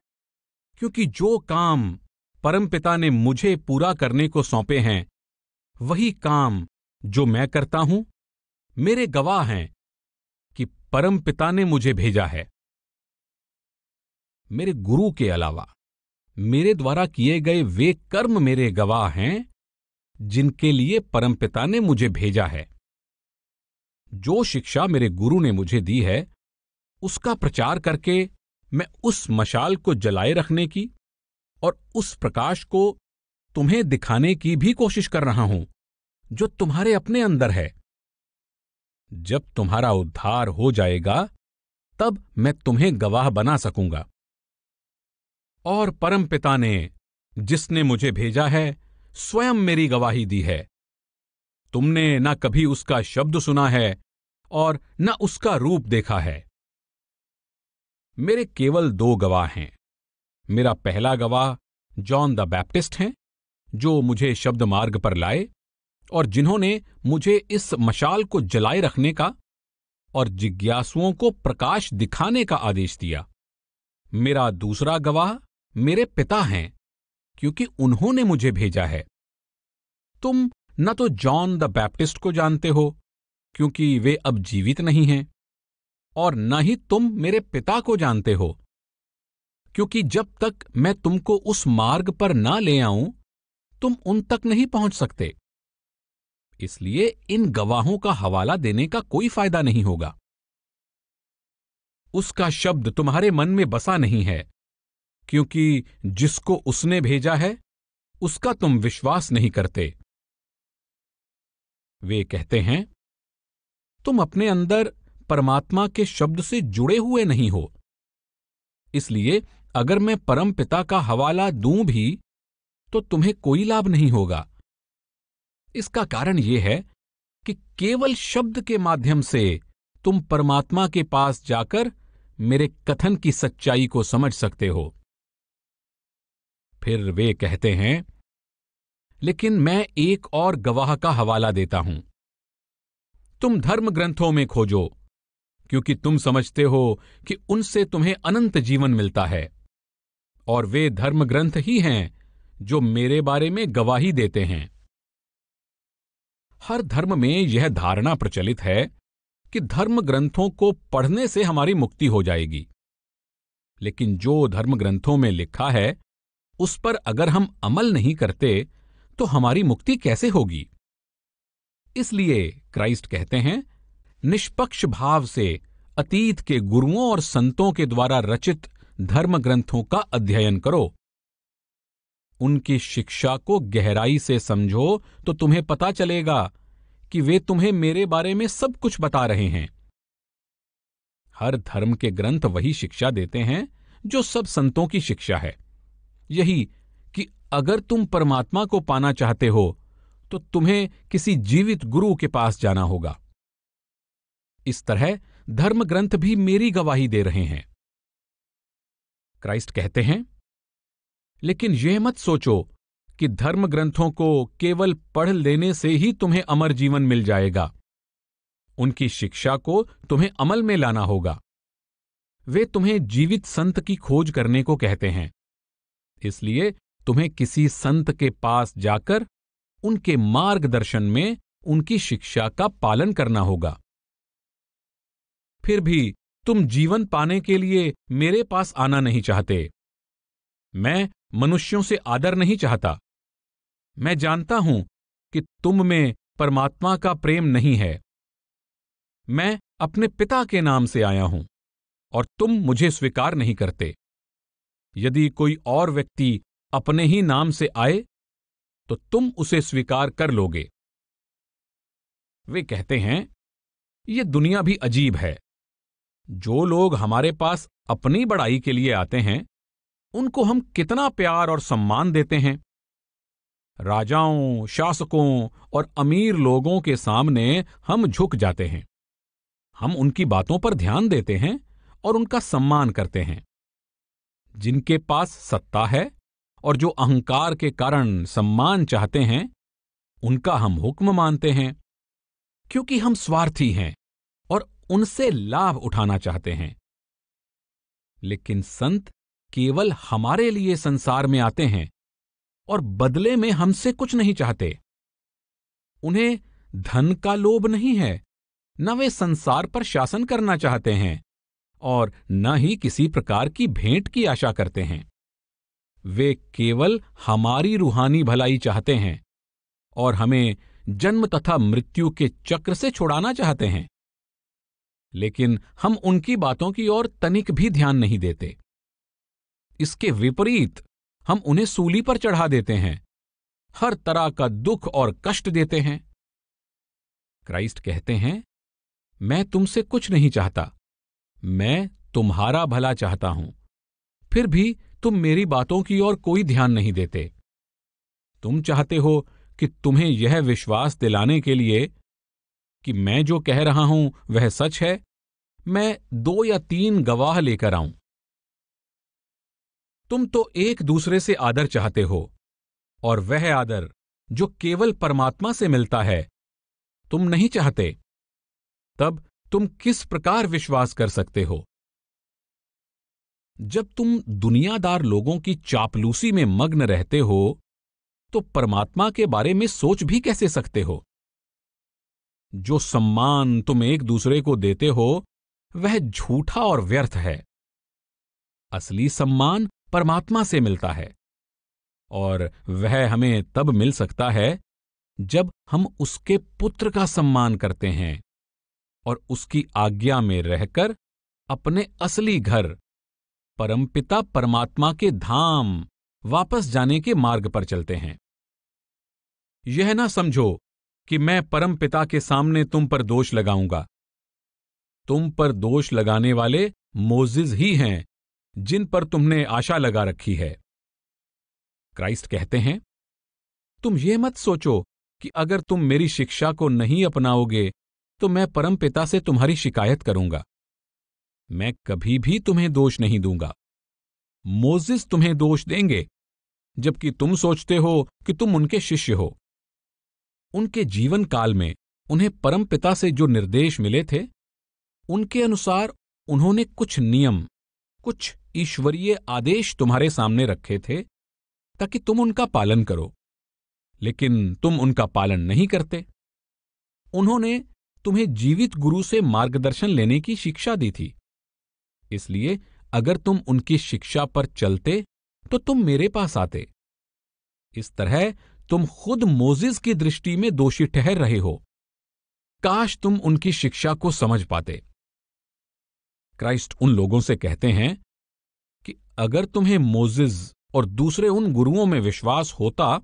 क्योंकि जो काम परमपिता ने मुझे पूरा करने को सौंपे हैं वही काम जो मैं करता हूं मेरे गवाह हैं कि परमपिता ने मुझे भेजा है मेरे गुरु के अलावा मेरे द्वारा किए गए वे कर्म मेरे गवाह हैं जिनके लिए परमपिता ने मुझे भेजा है जो शिक्षा मेरे गुरु ने मुझे दी है उसका प्रचार करके मैं उस मशाल को जलाए रखने की और उस प्रकाश को तुम्हें दिखाने की भी कोशिश कर रहा हूं जो तुम्हारे अपने अंदर है जब तुम्हारा उद्धार हो जाएगा तब मैं तुम्हें गवाह बना सकूंगा और परम पिता ने जिसने मुझे भेजा है स्वयं मेरी गवाही दी है तुमने ना कभी उसका शब्द सुना है और न उसका रूप देखा है मेरे केवल दो गवाह हैं मेरा पहला गवाह जॉन द बैप्टिस्ट हैं जो मुझे शब्द मार्ग पर लाए और जिन्होंने मुझे इस मशाल को जलाए रखने का और जिज्ञासुओं को प्रकाश दिखाने का आदेश दिया मेरा दूसरा गवाह मेरे पिता हैं क्योंकि उन्होंने मुझे भेजा है तुम न तो जॉन द बैप्टिस्ट को जानते हो क्योंकि वे अब जीवित नहीं हैं और न ही तुम मेरे पिता को जानते हो क्योंकि जब तक मैं तुमको उस मार्ग पर ना ले आऊं तुम उन तक नहीं पहुंच सकते इसलिए इन गवाहों का हवाला देने का कोई फायदा नहीं होगा उसका शब्द तुम्हारे मन में बसा नहीं है क्योंकि जिसको उसने भेजा है उसका तुम विश्वास नहीं करते वे कहते हैं तुम अपने अंदर परमात्मा के शब्द से जुड़े हुए नहीं हो इसलिए अगर मैं परम पिता का हवाला दूं भी तो तुम्हें कोई लाभ नहीं होगा इसका कारण यह है कि केवल शब्द के माध्यम से तुम परमात्मा के पास जाकर मेरे कथन की सच्चाई को समझ सकते हो फिर वे कहते हैं लेकिन मैं एक और गवाह का हवाला देता हूं तुम धर्म ग्रंथों में खोजो क्योंकि तुम समझते हो कि उनसे तुम्हें अनंत जीवन मिलता है और वे धर्म ग्रंथ ही हैं जो मेरे बारे में गवाही देते हैं हर धर्म में यह धारणा प्रचलित है कि धर्म ग्रंथों को पढ़ने से हमारी मुक्ति हो जाएगी लेकिन जो धर्म ग्रंथों में लिखा है उस पर अगर हम अमल नहीं करते तो हमारी मुक्ति कैसे होगी इसलिए क्राइस्ट कहते हैं निष्पक्ष भाव से अतीत के गुरुओं और संतों के द्वारा रचित धर्म ग्रंथों का अध्ययन करो उनकी शिक्षा को गहराई से समझो तो तुम्हें पता चलेगा कि वे तुम्हें मेरे बारे में सब कुछ बता रहे हैं हर धर्म के ग्रंथ वही शिक्षा देते हैं जो सब संतों की शिक्षा है यही कि अगर तुम परमात्मा को पाना चाहते हो तो तुम्हें किसी जीवित गुरु के पास जाना होगा इस तरह धर्म ग्रंथ भी मेरी गवाही दे रहे हैं क्राइस्ट कहते हैं लेकिन यह मत सोचो कि धर्म ग्रंथों को केवल पढ़ लेने से ही तुम्हें अमर जीवन मिल जाएगा उनकी शिक्षा को तुम्हें अमल में लाना होगा वे तुम्हें जीवित संत की खोज करने को कहते हैं इसलिए तुम्हें किसी संत के पास जाकर उनके मार्गदर्शन में उनकी शिक्षा का पालन करना होगा फिर भी तुम जीवन पाने के लिए मेरे पास आना नहीं चाहते मैं मनुष्यों से आदर नहीं चाहता मैं जानता हूं कि तुम में परमात्मा का प्रेम नहीं है मैं अपने पिता के नाम से आया हूं और तुम मुझे स्वीकार नहीं करते यदि कोई और व्यक्ति अपने ही नाम से आए तो तुम उसे स्वीकार कर लोगे वे कहते हैं ये दुनिया भी अजीब है जो लोग हमारे पास अपनी बड़ाई के लिए आते हैं उनको हम कितना प्यार और सम्मान देते हैं राजाओं शासकों और अमीर लोगों के सामने हम झुक जाते हैं हम उनकी बातों पर ध्यान देते हैं और उनका सम्मान करते हैं जिनके पास सत्ता है और जो अहंकार के कारण सम्मान चाहते हैं उनका हम हुक्म मानते हैं क्योंकि हम स्वार्थी हैं उनसे लाभ उठाना चाहते हैं लेकिन संत केवल हमारे लिए संसार में आते हैं और बदले में हमसे कुछ नहीं चाहते उन्हें धन का लोभ नहीं है न वे संसार पर शासन करना चाहते हैं और न ही किसी प्रकार की भेंट की आशा करते हैं वे केवल हमारी रूहानी भलाई चाहते हैं और हमें जन्म तथा मृत्यु के चक्र से छुड़ाना चाहते हैं लेकिन हम उनकी बातों की ओर तनिक भी ध्यान नहीं देते इसके विपरीत हम उन्हें सूली पर चढ़ा देते हैं हर तरह का दुख और कष्ट देते हैं क्राइस्ट कहते हैं मैं तुमसे कुछ नहीं चाहता मैं तुम्हारा भला चाहता हूं फिर भी तुम मेरी बातों की ओर कोई ध्यान नहीं देते तुम चाहते हो कि तुम्हें यह विश्वास दिलाने के लिए कि मैं जो कह रहा हूं वह सच है मैं दो या तीन गवाह लेकर आऊं तुम तो एक दूसरे से आदर चाहते हो और वह आदर जो केवल परमात्मा से मिलता है तुम नहीं चाहते तब तुम किस प्रकार विश्वास कर सकते हो जब तुम दुनियादार लोगों की चापलूसी में मग्न रहते हो तो परमात्मा के बारे में सोच भी कैसे सकते हो जो सम्मान तुम एक दूसरे को देते हो वह झूठा और व्यर्थ है असली सम्मान परमात्मा से मिलता है और वह हमें तब मिल सकता है जब हम उसके पुत्र का सम्मान करते हैं और उसकी आज्ञा में रहकर अपने असली घर परमपिता परमात्मा के धाम वापस जाने के मार्ग पर चलते हैं यह ना समझो कि मैं परम पिता के सामने तुम पर दोष लगाऊंगा तुम पर दोष लगाने वाले मोजिज ही हैं जिन पर तुमने आशा लगा रखी है क्राइस्ट कहते हैं तुम ये मत सोचो कि अगर तुम मेरी शिक्षा को नहीं अपनाओगे तो मैं परम पिता से तुम्हारी शिकायत करूंगा मैं कभी भी तुम्हें दोष नहीं दूंगा मोजिस तुम्हें दोष देंगे जबकि तुम सोचते हो कि तुम उनके शिष्य हो उनके जीवन काल में उन्हें परमपिता से जो निर्देश मिले थे उनके अनुसार उन्होंने कुछ नियम कुछ ईश्वरीय आदेश तुम्हारे सामने रखे थे ताकि तुम उनका पालन करो लेकिन तुम उनका पालन नहीं करते उन्होंने तुम्हें जीवित गुरु से मार्गदर्शन लेने की शिक्षा दी थी इसलिए अगर तुम उनकी शिक्षा पर चलते तो तुम मेरे पास आते इस तरह तुम खुद मोजिस की दृष्टि में दोषी ठहर रहे हो काश तुम उनकी शिक्षा को समझ पाते क्राइस्ट उन लोगों से कहते हैं कि अगर तुम्हें मोजिस और दूसरे उन गुरुओं में विश्वास होता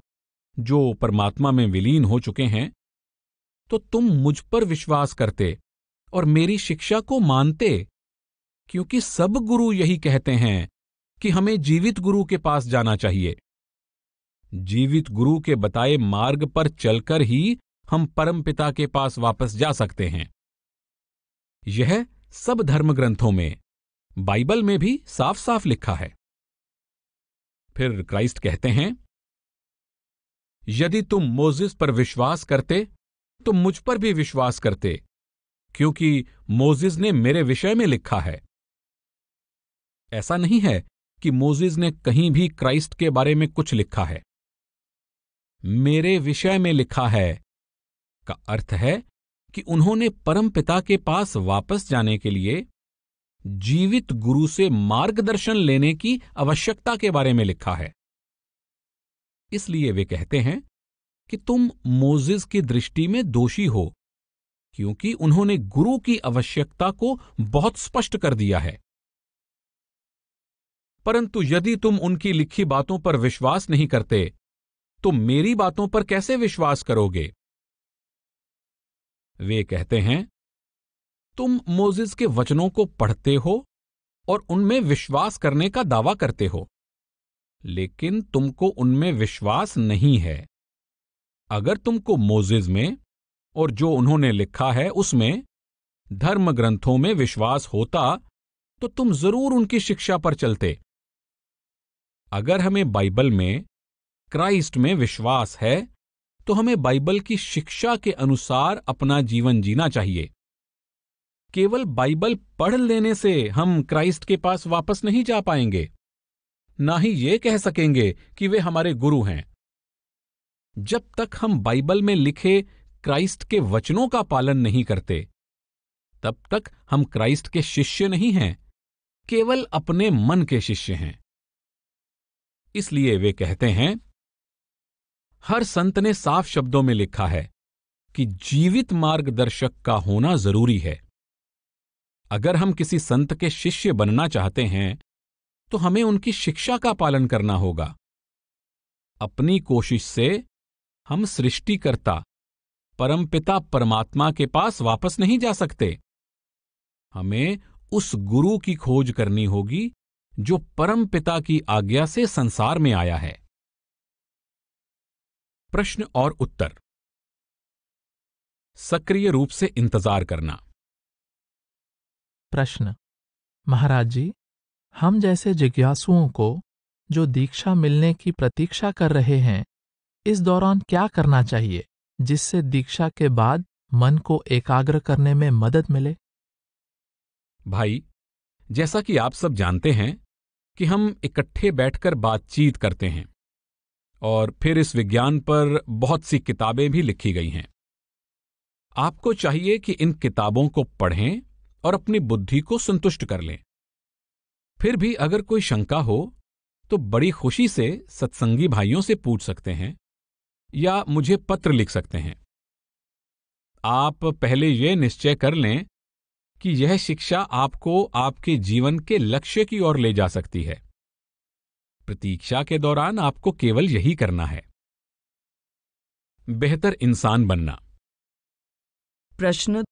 जो परमात्मा में विलीन हो चुके हैं तो तुम मुझ पर विश्वास करते और मेरी शिक्षा को मानते क्योंकि सब गुरु यही कहते हैं कि हमें जीवित गुरु के पास जाना चाहिए जीवित गुरु के बताए मार्ग पर चलकर ही हम परम पिता के पास वापस जा सकते हैं यह सब धर्म ग्रंथों में बाइबल में भी साफ साफ लिखा है फिर क्राइस्ट कहते हैं यदि तुम मोजिस पर विश्वास करते तो मुझ पर भी विश्वास करते क्योंकि मोजिस ने मेरे विषय में लिखा है ऐसा नहीं है कि मोजिस ने कहीं भी क्राइस्ट के बारे में कुछ लिखा है मेरे विषय में लिखा है का अर्थ है कि उन्होंने परमपिता के पास वापस जाने के लिए जीवित गुरु से मार्गदर्शन लेने की आवश्यकता के बारे में लिखा है इसलिए वे कहते हैं कि तुम मोजिस की दृष्टि में दोषी हो क्योंकि उन्होंने गुरु की आवश्यकता को बहुत स्पष्ट कर दिया है परंतु यदि तुम उनकी लिखी बातों पर विश्वास नहीं करते तो मेरी बातों पर कैसे विश्वास करोगे वे कहते हैं तुम मोजिस के वचनों को पढ़ते हो और उनमें विश्वास करने का दावा करते हो लेकिन तुमको उनमें विश्वास नहीं है अगर तुमको मोजिज में और जो उन्होंने लिखा है उसमें धर्म ग्रंथों में विश्वास होता तो तुम जरूर उनकी शिक्षा पर चलते अगर हमें बाइबल में क्राइस्ट में विश्वास है तो हमें बाइबल की शिक्षा के अनुसार अपना जीवन जीना चाहिए केवल बाइबल पढ़ लेने से हम क्राइस्ट के पास वापस नहीं जा पाएंगे ना ही ये कह सकेंगे कि वे हमारे गुरु हैं जब तक हम बाइबल में लिखे क्राइस्ट के वचनों का पालन नहीं करते तब तक हम क्राइस्ट के शिष्य नहीं हैं केवल अपने मन के शिष्य हैं इसलिए वे कहते हैं हर संत ने साफ शब्दों में लिखा है कि जीवित मार्गदर्शक का होना जरूरी है अगर हम किसी संत के शिष्य बनना चाहते हैं तो हमें उनकी शिक्षा का पालन करना होगा अपनी कोशिश से हम सृष्टिकर्ता परमपिता परमात्मा के पास वापस नहीं जा सकते हमें उस गुरु की खोज करनी होगी जो परमपिता की आज्ञा से संसार में आया है प्रश्न और उत्तर सक्रिय रूप से इंतजार करना प्रश्न महाराज जी हम जैसे जिज्ञासुओं को जो दीक्षा मिलने की प्रतीक्षा कर रहे हैं इस दौरान क्या करना चाहिए जिससे दीक्षा के बाद मन को एकाग्र करने में मदद मिले भाई जैसा कि आप सब जानते हैं कि हम इकट्ठे बैठकर बातचीत करते हैं और फिर इस विज्ञान पर बहुत सी किताबें भी लिखी गई हैं आपको चाहिए कि इन किताबों को पढ़ें और अपनी बुद्धि को संतुष्ट कर लें फिर भी अगर कोई शंका हो तो बड़ी खुशी से सत्संगी भाइयों से पूछ सकते हैं या मुझे पत्र लिख सकते हैं आप पहले यह निश्चय कर लें कि यह शिक्षा आपको आपके जीवन के लक्ष्य की ओर ले जा सकती है प्रतीक्षा के दौरान आपको केवल यही करना है बेहतर इंसान बनना प्रश्न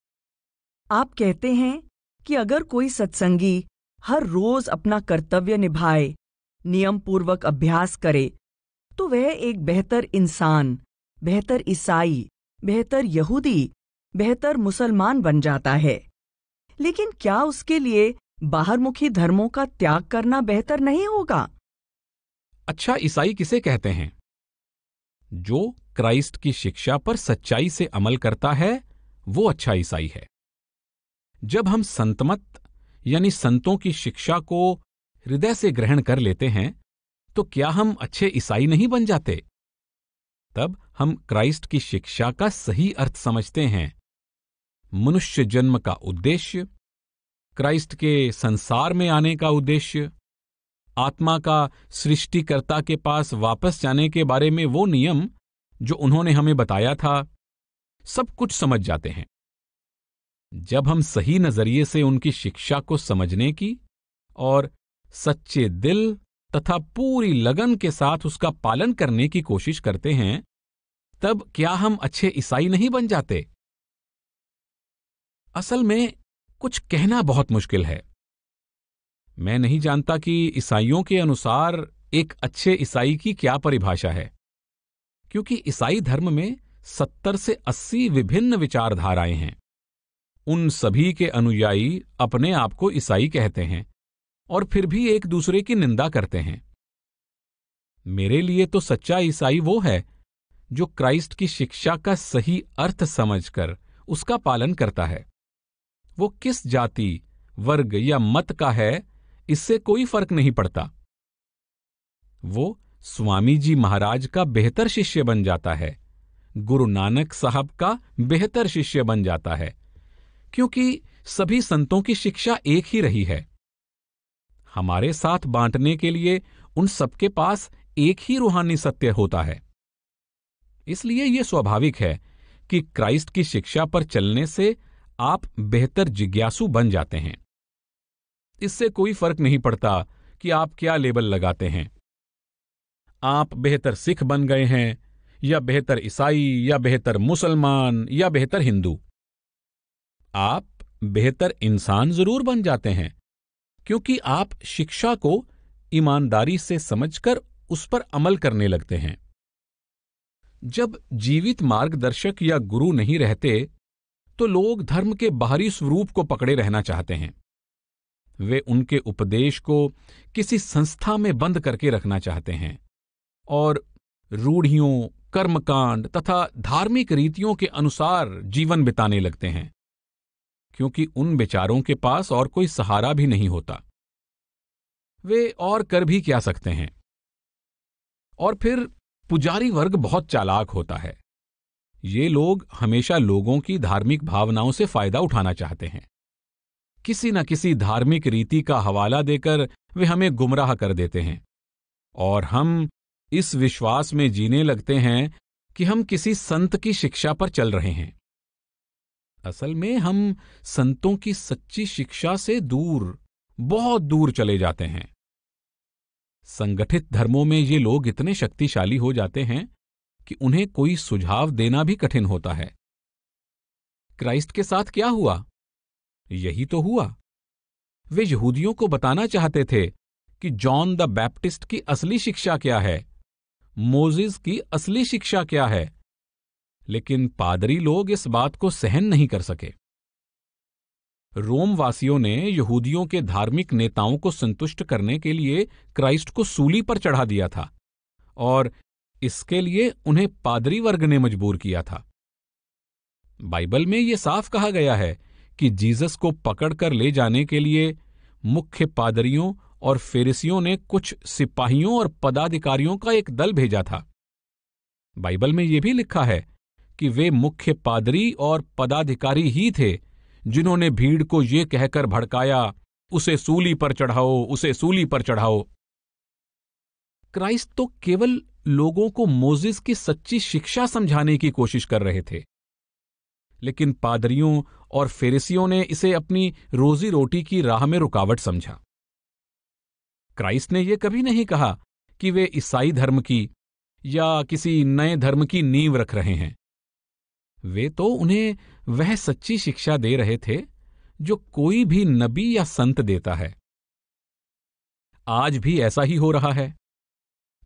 आप कहते हैं कि अगर कोई सत्संगी हर रोज अपना कर्तव्य निभाए नियम पूर्वक अभ्यास करे तो वह एक बेहतर इंसान बेहतर ईसाई बेहतर यहूदी बेहतर मुसलमान बन जाता है लेकिन क्या उसके लिए बाहरमुखी धर्मों का त्याग करना बेहतर नहीं होगा अच्छा ईसाई किसे कहते हैं जो क्राइस्ट की शिक्षा पर सच्चाई से अमल करता है वो अच्छा ईसाई है जब हम संतमत यानी संतों की शिक्षा को हृदय से ग्रहण कर लेते हैं तो क्या हम अच्छे ईसाई नहीं बन जाते तब हम क्राइस्ट की शिक्षा का सही अर्थ समझते हैं मनुष्य जन्म का उद्देश्य क्राइस्ट के संसार में आने का उद्देश्य आत्मा का सृष्टिकर्ता के पास वापस जाने के बारे में वो नियम जो उन्होंने हमें बताया था सब कुछ समझ जाते हैं जब हम सही नजरिए से उनकी शिक्षा को समझने की और सच्चे दिल तथा पूरी लगन के साथ उसका पालन करने की कोशिश करते हैं तब क्या हम अच्छे ईसाई नहीं बन जाते असल में कुछ कहना बहुत मुश्किल है मैं नहीं जानता कि ईसाइयों के अनुसार एक अच्छे ईसाई की क्या परिभाषा है क्योंकि ईसाई धर्म में सत्तर से अस्सी विभिन्न विचारधाराएं हैं उन सभी के अनुयायी अपने आप को ईसाई कहते हैं और फिर भी एक दूसरे की निंदा करते हैं मेरे लिए तो सच्चा ईसाई वो है जो क्राइस्ट की शिक्षा का सही अर्थ समझकर उसका पालन करता है वो किस जाति वर्ग या मत का है इससे कोई फर्क नहीं पड़ता वो स्वामी जी महाराज का बेहतर शिष्य बन जाता है गुरु नानक साहब का बेहतर शिष्य बन जाता है क्योंकि सभी संतों की शिक्षा एक ही रही है हमारे साथ बांटने के लिए उन सबके पास एक ही रूहानी सत्य होता है इसलिए यह स्वाभाविक है कि क्राइस्ट की शिक्षा पर चलने से आप बेहतर जिज्ञासु बन जाते हैं इससे कोई फर्क नहीं पड़ता कि आप क्या लेबल लगाते हैं आप बेहतर सिख बन गए हैं या बेहतर ईसाई या बेहतर मुसलमान या बेहतर हिंदू आप बेहतर इंसान जरूर बन जाते हैं क्योंकि आप शिक्षा को ईमानदारी से समझकर उस पर अमल करने लगते हैं जब जीवित मार्गदर्शक या गुरु नहीं रहते तो लोग धर्म के बाहरी स्वरूप को पकड़े रहना चाहते हैं वे उनके उपदेश को किसी संस्था में बंद करके रखना चाहते हैं और रूढ़ियों कर्मकांड तथा धार्मिक रीतियों के अनुसार जीवन बिताने लगते हैं क्योंकि उन बेचारों के पास और कोई सहारा भी नहीं होता वे और कर भी क्या सकते हैं और फिर पुजारी वर्ग बहुत चालाक होता है ये लोग हमेशा लोगों की धार्मिक भावनाओं से फायदा उठाना चाहते हैं किसी न किसी धार्मिक रीति का हवाला देकर वे हमें गुमराह कर देते हैं और हम इस विश्वास में जीने लगते हैं कि हम किसी संत की शिक्षा पर चल रहे हैं असल में हम संतों की सच्ची शिक्षा से दूर बहुत दूर चले जाते हैं संगठित धर्मों में ये लोग इतने शक्तिशाली हो जाते हैं कि उन्हें कोई सुझाव देना भी कठिन होता है क्राइस्ट के साथ क्या हुआ यही तो हुआ वे यहूदियों को बताना चाहते थे कि जॉन द बैप्टिस्ट की असली शिक्षा क्या है मोजिस की असली शिक्षा क्या है लेकिन पादरी लोग इस बात को सहन नहीं कर सके रोमवासियों ने यहूदियों के धार्मिक नेताओं को संतुष्ट करने के लिए क्राइस्ट को सूली पर चढ़ा दिया था और इसके लिए उन्हें पादरी वर्ग ने मजबूर किया था बाइबल में यह साफ कहा गया है कि जीसस को पकड़कर ले जाने के लिए मुख्य पादरियों और फेरिसियों ने कुछ सिपाहियों और पदाधिकारियों का एक दल भेजा था बाइबल में यह भी लिखा है कि वे मुख्य पादरी और पदाधिकारी ही थे जिन्होंने भीड़ को ये कहकर भड़काया उसे सूली पर चढ़ाओ उसे सूली पर चढ़ाओ क्राइस्ट तो केवल लोगों को मोजिस की सच्ची शिक्षा समझाने की कोशिश कर रहे थे लेकिन पादरियों और फेरिसियों ने इसे अपनी रोजी रोटी की राह में रुकावट समझा क्राइस्ट ने यह कभी नहीं कहा कि वे ईसाई धर्म की या किसी नए धर्म की नींव रख रहे हैं वे तो उन्हें वह सच्ची शिक्षा दे रहे थे जो कोई भी नबी या संत देता है आज भी ऐसा ही हो रहा है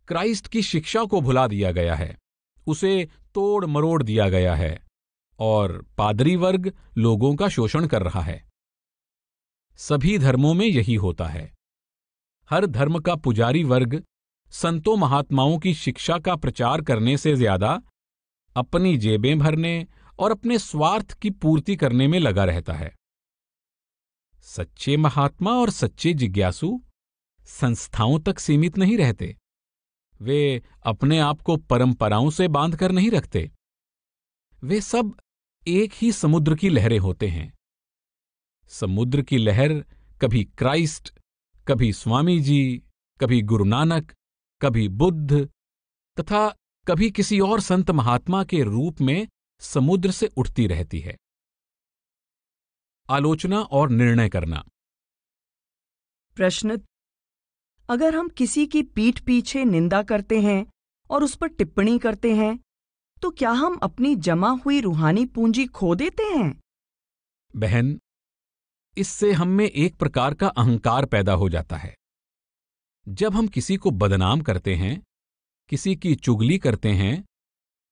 क्राइस्ट की शिक्षा को भुला दिया गया है उसे तोड़ मरोड़ दिया गया है और पादरी वर्ग लोगों का शोषण कर रहा है सभी धर्मों में यही होता है हर धर्म का पुजारी वर्ग संतों महात्माओं की शिक्षा का प्रचार करने से ज्यादा अपनी जेबें भरने और अपने स्वार्थ की पूर्ति करने में लगा रहता है सच्चे महात्मा और सच्चे जिज्ञासु संस्थाओं तक सीमित नहीं रहते वे अपने आप को परंपराओं से बांध कर नहीं रखते वे सब एक ही समुद्र की लहरें होते हैं समुद्र की लहर कभी क्राइस्ट कभी स्वामी जी कभी गुरु नानक कभी बुद्ध तथा कभी किसी और संत महात्मा के रूप में समुद्र से उठती रहती है आलोचना और निर्णय करना प्रश्न अगर हम किसी की पीठ पीछे निंदा करते हैं और उस पर टिप्पणी करते हैं तो क्या हम अपनी जमा हुई रूहानी पूंजी खो देते हैं बहन इससे हम में एक प्रकार का अहंकार पैदा हो जाता है जब हम किसी को बदनाम करते हैं किसी की चुगली करते हैं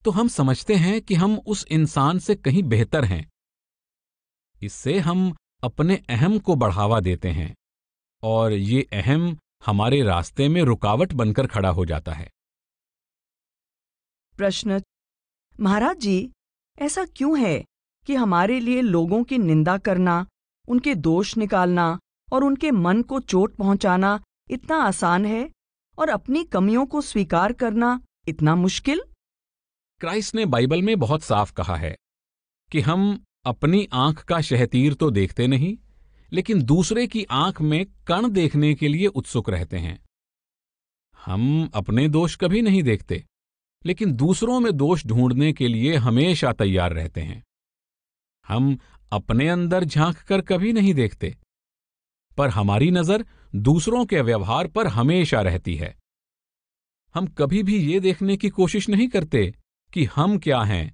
तो हम समझते हैं कि हम उस इंसान से कहीं बेहतर हैं इससे हम अपने अहम को बढ़ावा देते हैं और ये अहम हमारे रास्ते में रुकावट बनकर खड़ा हो जाता है प्रश्न महाराज जी ऐसा क्यों है कि हमारे लिए लोगों की निंदा करना उनके दोष निकालना और उनके मन को चोट पहुंचाना इतना आसान है और अपनी कमियों को स्वीकार करना इतना मुश्किल क्राइस्ट ने बाइबल में बहुत साफ कहा है कि हम अपनी आंख का शहतीर तो देखते नहीं लेकिन दूसरे की आंख में कण देखने के लिए उत्सुक रहते हैं हम अपने दोष कभी नहीं देखते लेकिन दूसरों में दोष ढूंढने के लिए हमेशा तैयार रहते हैं हम अपने अंदर झांक कर कभी नहीं देखते पर हमारी नजर दूसरों के व्यवहार पर हमेशा रहती है हम कभी भी ये देखने की कोशिश नहीं करते कि हम क्या हैं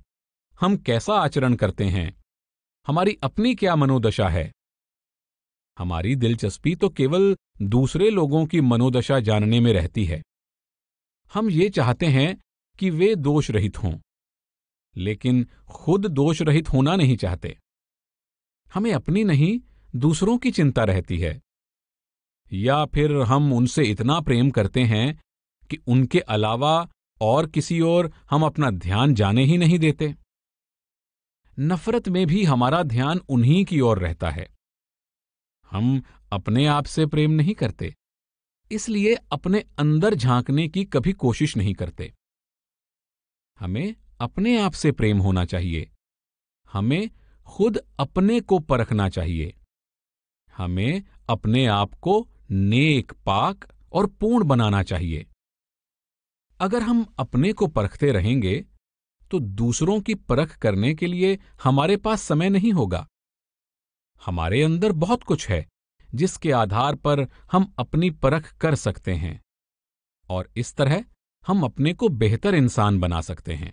हम कैसा आचरण करते हैं हमारी अपनी क्या मनोदशा है हमारी दिलचस्पी तो केवल दूसरे लोगों की मनोदशा जानने में रहती है हम ये चाहते हैं कि वे दोष रहित हों लेकिन खुद दोष रहित होना नहीं चाहते हमें अपनी नहीं दूसरों की चिंता रहती है या फिर हम उनसे इतना प्रेम करते हैं कि उनके अलावा और किसी और हम अपना ध्यान जाने ही नहीं देते नफरत में भी हमारा ध्यान उन्हीं की ओर रहता है हम अपने आप से प्रेम नहीं करते इसलिए अपने अंदर झांकने की कभी कोशिश नहीं करते हमें अपने आप से प्रेम होना चाहिए हमें खुद अपने को परखना चाहिए हमें अपने आप को नेक पाक और पूर्ण बनाना चाहिए अगर हम अपने को परखते रहेंगे तो दूसरों की परख करने के लिए हमारे पास समय नहीं होगा हमारे अंदर बहुत कुछ है जिसके आधार पर हम अपनी परख कर सकते हैं और इस तरह हम अपने को बेहतर इंसान बना सकते हैं